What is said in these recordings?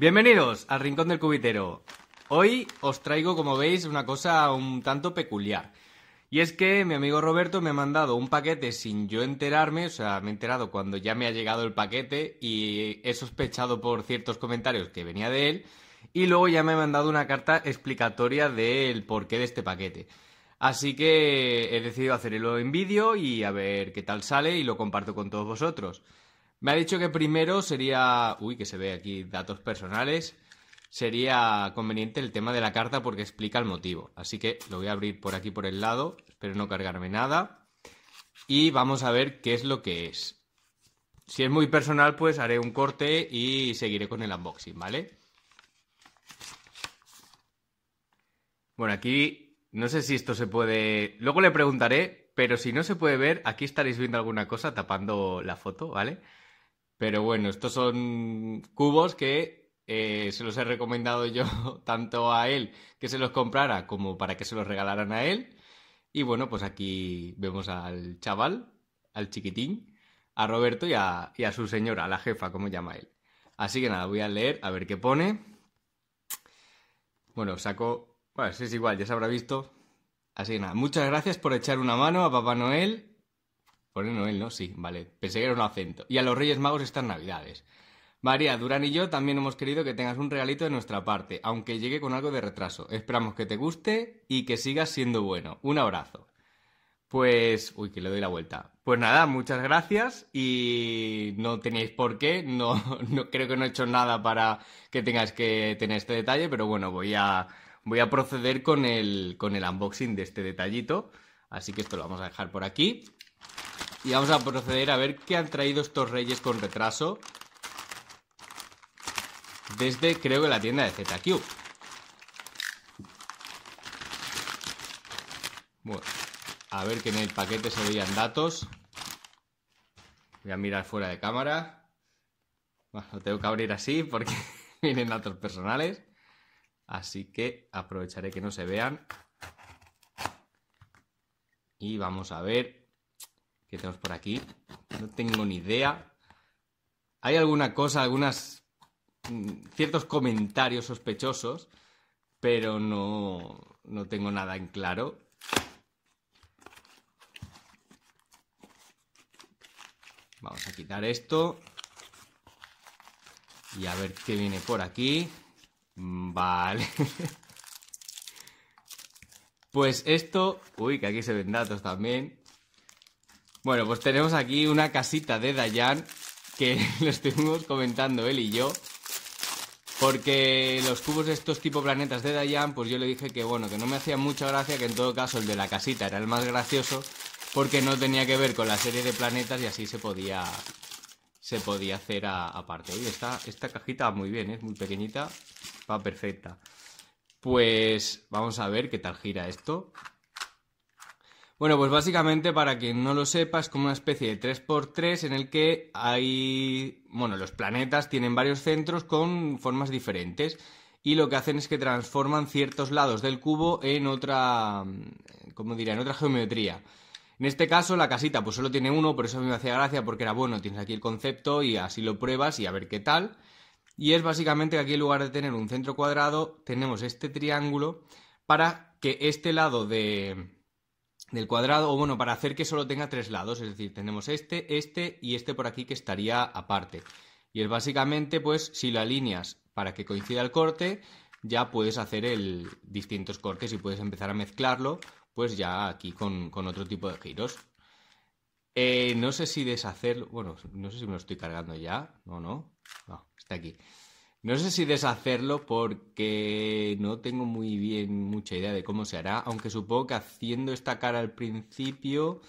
Bienvenidos al Rincón del Cubitero. Hoy os traigo, como veis, una cosa un tanto peculiar. Y es que mi amigo Roberto me ha mandado un paquete sin yo enterarme, o sea, me he enterado cuando ya me ha llegado el paquete y he sospechado por ciertos comentarios que venía de él y luego ya me ha mandado una carta explicatoria del porqué de este paquete. Así que he decidido hacerlo en vídeo y a ver qué tal sale y lo comparto con todos vosotros. Me ha dicho que primero sería, uy, que se ve aquí datos personales, sería conveniente el tema de la carta porque explica el motivo. Así que lo voy a abrir por aquí por el lado, espero no cargarme nada. Y vamos a ver qué es lo que es. Si es muy personal, pues haré un corte y seguiré con el unboxing, ¿vale? Bueno, aquí no sé si esto se puede... Luego le preguntaré, pero si no se puede ver, aquí estaréis viendo alguna cosa tapando la foto, ¿vale? Pero bueno, estos son cubos que eh, se los he recomendado yo tanto a él que se los comprara como para que se los regalaran a él. Y bueno, pues aquí vemos al chaval, al chiquitín, a Roberto y a, su señora, a la jefa, como llama él. Así que nada, voy a leer a ver qué pone. Bueno, saco... Bueno, es igual, ya se habrá visto. Así que nada, muchas gracias por echar una mano a Papá Noel no Noel, ¿no? Sí, vale. Pensé que era un acento. Y a los Reyes Magos estas Navidades. María, Durán y yo también hemos querido que tengas un regalito de nuestra parte, aunque llegue con algo de retraso. Esperamos que te guste y que sigas siendo bueno. Un abrazo. Pues, uy, que le doy la vuelta. Pues nada, muchas gracias y no tenéis por qué, no, no creo que no he hecho nada para que tengáis que tener este detalle, pero bueno, voy a, voy a proceder con el, con el unboxing de este detallito. Así que esto lo vamos a dejar por aquí. Y vamos a proceder a ver qué han traído estos reyes con retraso. Desde, creo que la tienda de ZQ. Bueno, a ver que en el paquete se veían datos. Voy a mirar fuera de cámara. Bueno, lo tengo que abrir así porque vienen datos personales. Así que aprovecharé que no se vean. Y vamos a ver que tenemos por aquí. No tengo ni idea. Hay alguna cosa, algunas mm, ciertos comentarios sospechosos, pero no, no tengo nada en claro. Vamos a quitar esto. Y a ver qué viene por aquí. Mm, vale. pues esto... Uy, que aquí se ven datos también. Bueno, pues tenemos aquí una casita de Dayan que lo estuvimos comentando él y yo. Porque los cubos de estos tipo planetas de Dayan, pues yo le dije que bueno, que no me hacía mucha gracia, que en todo caso el de la casita era el más gracioso, porque no tenía que ver con la serie de planetas y así se podía se podía hacer aparte. Y esta, esta cajita muy bien, es ¿eh? muy pequeñita, va perfecta. Pues vamos a ver qué tal gira esto. Bueno, pues básicamente, para quien no lo sepa, es como una especie de 3x3 en el que hay. Bueno, los planetas tienen varios centros con formas diferentes. Y lo que hacen es que transforman ciertos lados del cubo en otra. ¿Cómo diría? En otra geometría. En este caso, la casita, pues solo tiene uno, por eso a mí me hacía gracia, porque era bueno, tienes aquí el concepto y así lo pruebas y a ver qué tal. Y es básicamente que aquí, en lugar de tener un centro cuadrado, tenemos este triángulo para que este lado de del cuadrado, o bueno, para hacer que solo tenga tres lados, es decir, tenemos este, este y este por aquí que estaría aparte. Y es básicamente, pues, si lo alineas para que coincida el corte, ya puedes hacer el distintos cortes y puedes empezar a mezclarlo, pues ya aquí con, otro tipo de giros. Eh, no sé si deshacerlo, bueno, no sé si me lo estoy cargando ya, no, no, no, está aquí. No sé si deshacerlo porque no tengo muy bien mucha idea de cómo se hará, aunque supongo que haciendo esta cara al principio,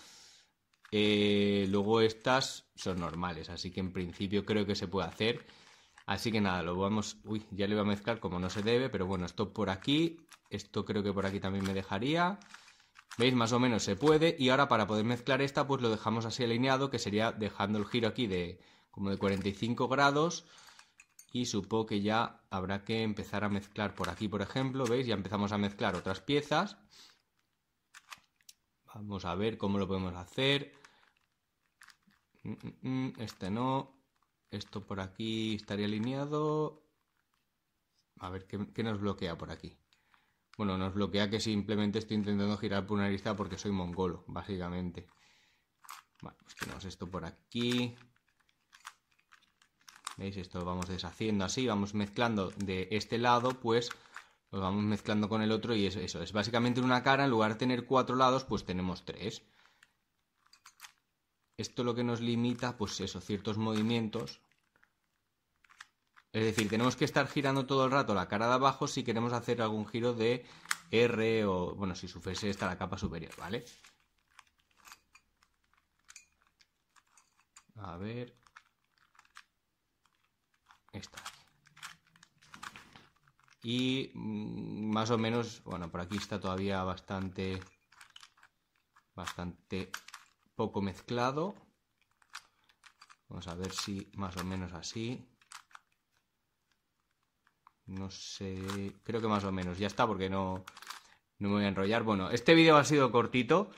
eh, luego estas son normales, así que en principio creo que se puede hacer. Así que nada, lo vamos... Uy, ya le iba a mezclar como no se debe, pero bueno, esto por aquí, esto creo que por aquí también me dejaría. ¿Veis? Más o menos se puede. Y ahora para poder mezclar esta, pues lo dejamos así alineado, que sería dejando el giro aquí de como de 45 grados y supongo que ya habrá que empezar a mezclar por aquí, por ejemplo, ¿veis? Ya empezamos a mezclar otras piezas. Vamos a ver cómo lo podemos hacer. Mm, mm, mm, este no. Esto por aquí estaría alineado. A ver, ¿qué, nos bloquea por aquí? Bueno, nos bloquea que simplemente estoy intentando girar por una arista porque soy mongolo, básicamente. Vale, pues tenemos esto por aquí. ¿Veis? Esto lo vamos deshaciendo así, vamos mezclando de este lado, pues lo vamos mezclando con el otro y es eso. Es básicamente una cara, en lugar de tener cuatro lados, pues tenemos tres. Esto lo que nos limita, pues eso, ciertos movimientos. Es decir, tenemos que estar girando todo el rato la cara de abajo si queremos hacer algún giro de R o, bueno, si fuese esta la capa superior, ¿vale? A ver, y mm, más o menos, bueno, por aquí está todavía bastante, bastante poco mezclado. Vamos a ver si más o menos así. No sé, creo que más o menos, ya está porque no, me voy a enrollar. Bueno, este vídeo ha sido cortito.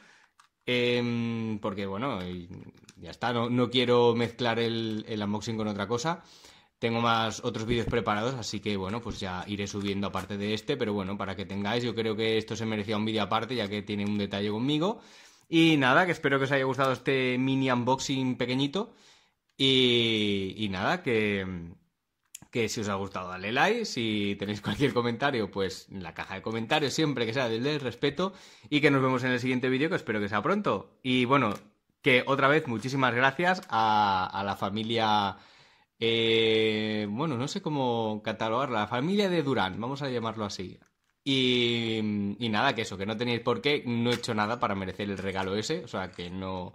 Em, porque bueno, ya está, no, quiero mezclar el, el unboxing con otra cosa. Tengo más otros vídeos preparados, así que bueno, pues ya iré subiendo aparte de este, pero bueno, para que tengáis, yo creo que esto se merecía un vídeo aparte, ya que tiene un detalle conmigo. Y nada, que espero que os haya gustado este mini unboxing pequeñito. Y, nada, que, que si os ha gustado dale like, si tenéis cualquier comentario, pues en la caja de comentarios, siempre que sea del respeto, y que nos vemos en el siguiente vídeo, que espero que sea pronto. Y bueno, que otra vez muchísimas gracias a la familia eh, bueno, no sé cómo catalogarla, la familia de Durán, vamos a llamarlo así. Y, nada, que eso, que no tenéis por qué, no he hecho nada para merecer el regalo ese, o sea que no,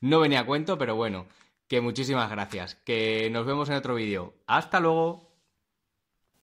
no venía a cuento, pero bueno, que muchísimas gracias, que nos vemos en otro vídeo. Hasta luego.